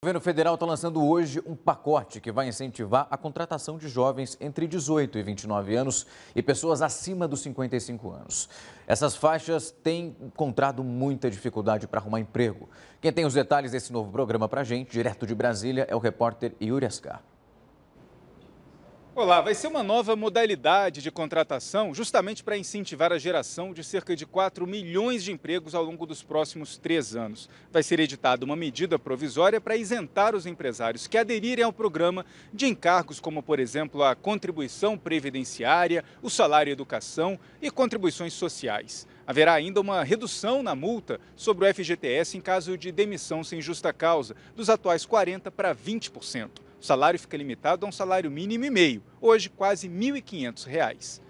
O governo federal está lançando hoje um pacote que vai incentivar a contratação de jovens entre 18 e 29 anos e pessoas acima dos 55 anos. Essas faixas têm encontrado muita dificuldade para arrumar emprego. Quem tem os detalhes desse novo programa para a gente, direto de Brasília, é o repórter Yuri Ascar. Olá, vai ser uma nova modalidade de contratação justamente para incentivar a geração de cerca de 4 milhões de empregos ao longo dos próximos três anos. Vai ser editada uma medida provisória para isentar os empresários que aderirem ao programa de encargos como, por exemplo, a contribuição previdenciária, o salário educação e contribuições sociais. Haverá ainda uma redução na multa sobre o FGTS em caso de demissão sem justa causa, dos atuais 40% para 20%. O salário fica limitado a um salário mínimo e meio, hoje quase R$ 1.500.